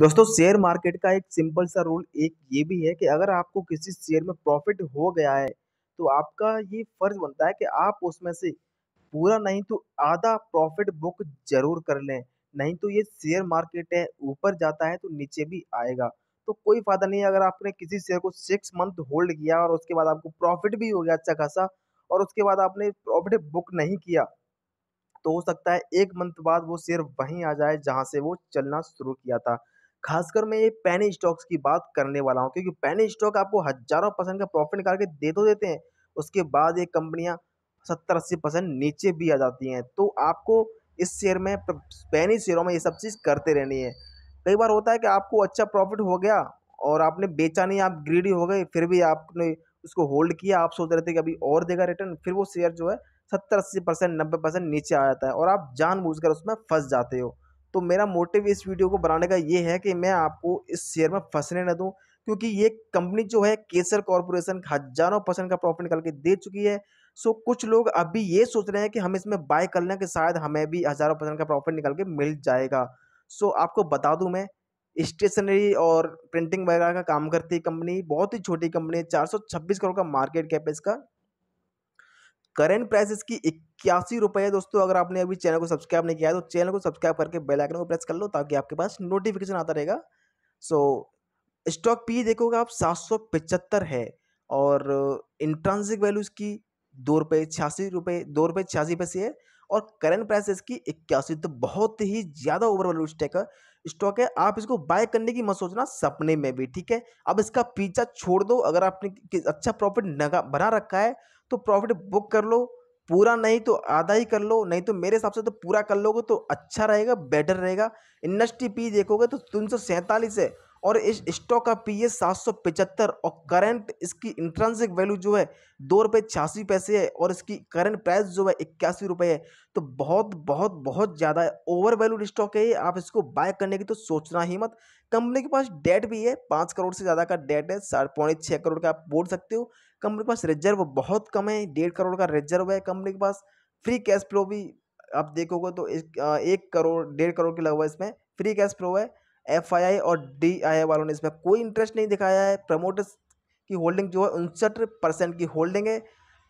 दोस्तों share market का एक सिंपल सा रूल एक ये भी है कि अगर आपको किसी शेयर में प्रॉफिट हो गया है तो आपका ये फर्ज बनता है कि आप उसमें से पूरा नहीं तो आधा प्रॉफिट बुक जरूर कर लें नहीं तो ये शेयर मार्केट है ऊपर जाता है तो नीचे भी आएगा तो कोई फायदा नहीं अगर आपने किसी शेयर को सिक्स मंथ होल्ड किया और उसके बाद आपको प्रॉफिट भी हो गया अच्छा खासा और उसके बाद आपने प्रॉफिट बुक नहीं किया तो हो सकता है एक मंथ बाद वो शेयर वहीं आ जाए जहाँ से वो चलना शुरू किया था खासकर मैं ये पैनी स्टॉक्स की बात करने वाला हूँ क्योंकि पैनी स्टॉक आपको हज़ारों परसेंट का प्रॉफिट निकाल के दे तो देते हैं उसके बाद ये कंपनियाँ सत्तर अस्सी परसेंट नीचे भी आ जाती हैं तो आपको इस शेयर में पैनी शेयरों में ये सब चीज़ करते रहनी है कई बार होता है कि आपको अच्छा प्रॉफिट हो गया और आपने बेचा नहीं आप ग्रीडी हो गए फिर भी आपने उसको होल्ड किया आप सोच रहे थे कि अभी और देगा रिटर्न फिर वो शेयर जो है सत्तर अस्सी परसेंट नब्बे परसेंट नीचे आ जाता है और आप जानबूझकर उसमें फंस जाते हो तो मेरा मोटिव इस वीडियो को बनाने का ये है कि मैं आपको इस शेयर में फंसने न दूँ क्योंकि ये कंपनी जो है केसर कॉरपोरेशन हजारों परसेंट का प्रॉफिट निकाल के दे चुकी है सो कुछ लोग अभी ये सोच रहे हैं कि हम इसमें बाय कर लें कि शायद हमें भी हज़ारों परसेंट का प्रॉफिट निकल के मिल जाएगा सो आपको बता दूं मैं स्टेशनरी और प्रिंटिंग वगैरह का काम करती कंपनी बहुत ही छोटी कंपनी है चार करोड़ का मार्केट कैप है इसका करेंट प्राइस की इक्यासी रुपये दोस्तों अगर आपने अभी चैनल को सब्सक्राइब नहीं किया है तो चैनल को सब्सक्राइब करके बेल आइकन को प्रेस कर लो ताकि आपके पास नोटिफिकेशन आता रहेगा सो स्टॉक पी देखोगे आप सात है और इंट्रांसिक वैल्यू इसकी दो रुपये छियासी रुपये दो रुपये छियासी पैसे है और करेंट प्राइस इसकी इक्यासी तो बहुत ही ज़्यादा ओवर वैल्यू स्टॉक है स्टॉक है आप इसको बाय करने की मत सोचना सपने में भी ठीक है अब इसका पीछा छोड़ दो अगर आपने अच्छा प्रॉफिट बना रखा है तो प्रॉफिट बुक कर लो पूरा नहीं तो आधा ही कर लो नहीं तो मेरे हिसाब से तो पूरा कर लोगे तो अच्छा रहेगा बेटर रहेगा इंडस्ट्री पी e देखोगे तो तीन सौ सैंतालीस है और इस स्टॉक का पी है e सात सौ पचहत्तर और करंट इसकी इंट्रेंसिक वैल्यू जो है दो रुपये छियासी पैसे है और इसकी करंट प्राइस जो है इक्यासी रुपये है तो बहुत बहुत बहुत ज़्यादा है ओवर वैल्यूड स्टॉक है आप इसको बाय करने की तो सोचना ही मत कंपनी के पास डेट भी है पाँच करोड़ से ज़्यादा का डेट है साढ़े पौने छः करोड़ का आप बोल सकते हो कंपनी के पास रिजर्व बहुत कम है डेढ़ करोड़ का रिजर्व है कंपनी के पास फ्री कैश फ्लो भी आप देखोगे तो एक, एक करोड़ डेढ़ करोड़ के लगभग इसमें फ्री कैश फ्लो है एफआईआई और डीआईआई वालों ने इसमें कोई इंटरेस्ट नहीं दिखाया है प्रमोटर्स की होल्डिंग जो है उनसठ परसेंट की होल्डिंग है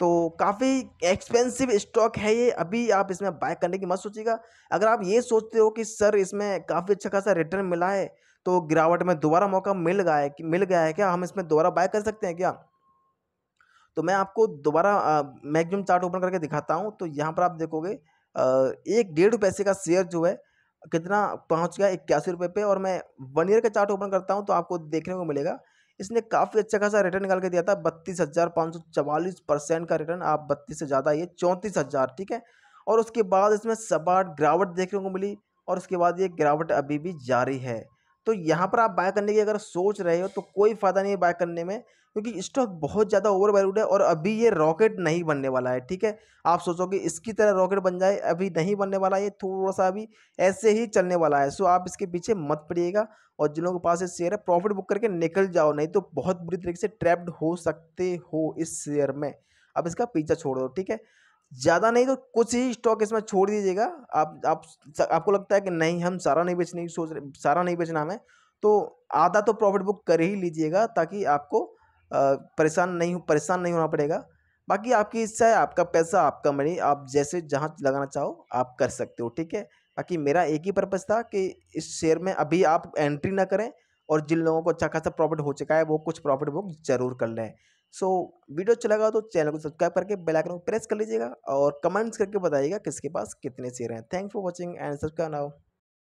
तो काफ़ी एक्सपेंसिव स्टॉक है ये अभी आप इसमें बाय करने की मत सोचिएगा अगर आप ये सोचते हो कि सर इसमें काफ़ी अच्छा खासा रिटर्न मिला है तो गिरावट में दोबारा मौका मिल गया है मिल गया है क्या हम इसमें दोबारा बाय कर सकते हैं क्या तो मैं आपको दोबारा मैक्सिमम चार्ट ओपन करके दिखाता हूँ तो यहाँ पर आप देखोगे एक डेढ़ पैसे का शेयर जो है कितना पहुँच गया इक्यासी रुपये पे और मैं वन ईयर का चार्ट ओपन करता हूँ तो आपको देखने को मिलेगा इसने काफ़ी अच्छा खासा रिटर्न निकाल के दिया था बत्तीस हज़ार पाँच सौ चवालीस परसेंट का रिटर्न आप बत्तीस से ज़्यादा ये चौंतीस हज़ार ठीक है और उसके बाद इसमें सपाट गिरावट देखने को मिली और उसके बाद ये गिरावट अभी भी जारी है तो यहाँ पर आप बाय करने की अगर सोच रहे हो तो कोई फ़ायदा नहीं है बाय करने में क्योंकि स्टॉक बहुत ज़्यादा ओवर वैल्यूड है और अभी ये रॉकेट नहीं बनने वाला है ठीक है आप सोचो कि इसकी तरह रॉकेट बन जाए अभी नहीं बनने वाला ये थोड़ा सा अभी ऐसे ही चलने वाला है सो आप इसके पीछे मत पड़िएगा और जिन लोगों के पास ये शेयर है प्रॉफिट बुक करके निकल जाओ नहीं तो बहुत बुरी तरीके से ट्रैप्ड हो सकते हो इस शेयर में अब इसका पीछा छोड़ दो ठीक है ज़्यादा नहीं तो कुछ ही स्टॉक इसमें छोड़ दीजिएगा आप आप आपको लगता है कि नहीं हम सारा नहीं बेचने की सोच रहे सारा नहीं बेचना हमें तो आधा तो प्रॉफिट बुक कर ही लीजिएगा ताकि आपको परेशान नहीं परेशान नहीं होना पड़ेगा बाकी आपकी इच्छा है आपका पैसा आपका मनी आप जैसे जहाँ लगाना चाहो आप कर सकते हो ठीक है बाकी मेरा एक ही पर्पज़ था कि इस शेयर में अभी आप एंट्री ना करें और जिन लोगों को अच्छा खासा प्रॉफिट हो चुका है वो कुछ प्रॉफिट बुक जरूर कर लें सो so, वीडियो अच्छा लगा तो चैनल को सब्सक्राइब करके बेल आइकन को प्रेस कर लीजिएगा और कमेंट्स करके बताइएगा किसके पास कितने शेयर हैं thank for watching and subscribe now